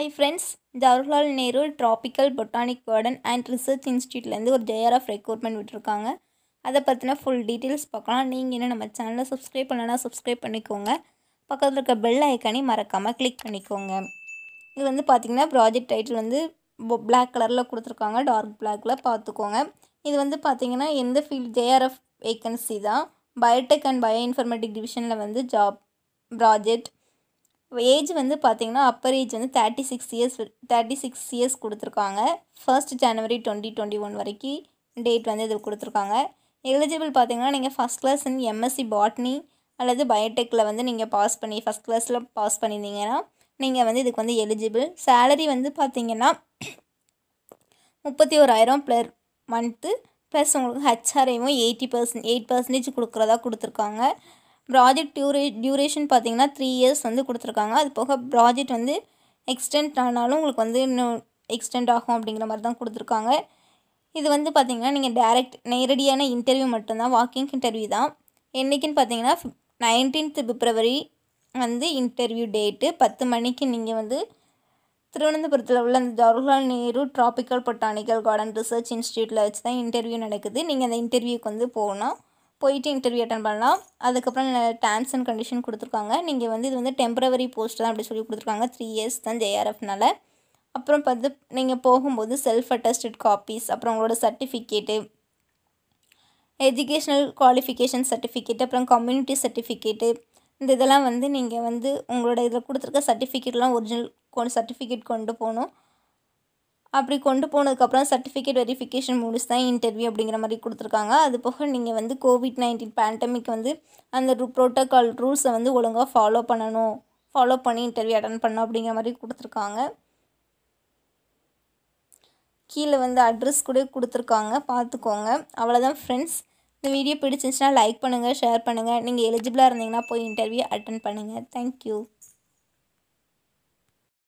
hi friends Jawaharlal Nehru tropical botanic garden and research இன்ஸ்டியூட்லேருந்து ஒரு JRF recruitment விட்டுருக்காங்க அதை பற்றின ஃபுல் டீட்டெயில்ஸ் பார்க்கலாம் நீங்கள் என்ன நம்ம சேனலை சப்ஸ்கிரைப் பண்ணலன்னா சப்ஸ்கிரைப் பண்ணிக்கோங்க பக்கத்தில் இருக்க பெல் ஐக்கானே மறக்காமல் கிளிக் பண்ணிக்கோங்க இது வந்து பார்த்திங்கன்னா ப்ராஜெக்ட் டைட்டில் வந்து பிளாக் கலரில் கொடுத்துருக்காங்க டார்க் பிளாக்கில் பார்த்துக்கோங்க இது வந்து பார்த்திங்கன்னா எந்த ஃபீல்டு ஜேஆர்எஃப் வேக்கன்சி தான் பயோடெக் அண்ட் பயோ இன்ஃபர்மேட்டிக் டிவிஷனில் வந்து ஜாப் ப்ராஜெக்ட் ஏஜ் வந்து பார்த்திங்கன்னா அப்பர் ஏஜ் வந்து thirty six years thirty six years கொடுத்துருக்காங்க first January twenty twenty one வரைக்கும் டேட் வந்து இதில் கொடுத்துருக்காங்க எலிஜிபிள் பார்த்தீங்கன்னா நீங்கள் first class in MSc botany அல்லது பயோடெக்கில் வந்து நீங்கள் பாஸ் பண்ணி ஃபஸ்ட் கிளாஸில் பாஸ் பண்ணியிருந்தீங்கன்னா நீங்கள் வந்து இதுக்கு வந்து எலிஜிபிள் சேலரி வந்து பார்த்திங்கன்னா முப்பத்தி ஓராயிரம் ப்ளர் மந்த்து ப்ளஸ் உங்களுக்கு ஹெச்ஆர்ஐவும் எயிட்டி பர்சன்ட் எயிட் பர்சன்டேஜ் கொடுக்குறதா கொடுத்துருக்காங்க ப்ராஜெக்ட் டியூரே டியூரேஷன் பார்த்தீங்கன்னா த்ரீ இயர்ஸ் வந்து கொடுத்துருக்காங்க அது போக ப்ராஜெக்ட் வந்து எக்ஸ்டெண்ட் ஆனாலும் உங்களுக்கு வந்து இன்னும் எக்ஸ்டெண்ட் ஆகும் அப்படிங்கிற மாதிரி தான் கொடுத்துருக்காங்க இது வந்து பார்த்திங்கன்னா நீங்கள் டேரெக்ட் நேரடியான இன்டர்வியூ மட்டும்தான் வாக்கிங் இன்டர்வியூ தான் என்றைக்குன்னு பார்த்தீங்கன்னா நைன்டீன்த் பிப்ரவரி வந்து இன்டர்வியூ டேட்டு பத்து மணிக்கு நீங்கள் வந்து திருவனந்தபுரத்தில் உள்ள அந்த Jawaharlal Nehru tropical botanical garden research இன்ஸ்டியூட்டில் வச்சு தான் இன்டர்வியூ நடக்குது நீங்கள் அந்த இன்டர்வியூக்கு வந்து போகணும் போயிட்டு இன்டர்வியூ அட்டன் பண்ணலாம் அதுக்கப்புறம் டேர்ம்ஸ் அண்ட் கண்டிஷன் கொடுத்துருக்காங்க நீங்கள் வந்து இது வந்து டெம்பரவரி போஸ்ட் தான் அப்படி சொல்லி கொடுத்துருக்காங்க த்ரீ இயர்ஸ் தான் ஜேஆர்எஃப்னால அப்புறம் பார்த்து நீங்கள் போகும்போது செல்ஃப் அட்டஸ்டட் காப்பீஸ் அப்புறம் உங்களோட சர்டிஃபிகேட்டு எஜுகேஷ்னல் குவாலிஃபிகேஷன் சர்டிஃபிகேட் அப்புறம் கம்யூனிட்டி சர்டிஃபிகேட்டு இந்த இதெல்லாம் வந்து நீங்கள் வந்து உங்களோட இதில் கொடுத்துருக்க சர்டிஃபிகேட்லாம் ஒரிஜினல் கொண்டு சர்டிஃபிகேட் கொண்டு போகணும் அப்படி கொண்டு போனதுக்கப்புறம் சர்டிஃபிகேட் வெரிஃபிகேஷன் முடிச்சு தான் இன்டர்வியூ அப்படிங்கிற மாதிரி கொடுத்துருக்காங்க அது போக நீங்கள் வந்து கோவிட் நைன்டீன் பேண்டமிக் வந்து அந்த ப்ரோட்டோக்கால் ரூல்ஸை வந்து ஒழுங்காக ஃபாலோ பண்ணணும் ஃபாலோ பண்ணி இன்டர்வியூ அட்டன் பண்ணணும் அப்படிங்கிற மாதிரி கொடுத்துருக்காங்க கீழே வந்து அட்ரஸ் கூட கொடுத்துருக்காங்க பார்த்துக்கோங்க அவ்வளோதான் ஃப்ரெண்ட்ஸ் இந்த வீடியோ பிடிச்சிருந்துச்சுன்னா லைக் பண்ணுங்கள் ஷேர் பண்ணுங்கள் நீங்கள் எலிஜிபிளாக இருந்தீங்கன்னா போய் இன்டர்வியூ அட்டன் பண்ணுங்கள் தேங்க்யூ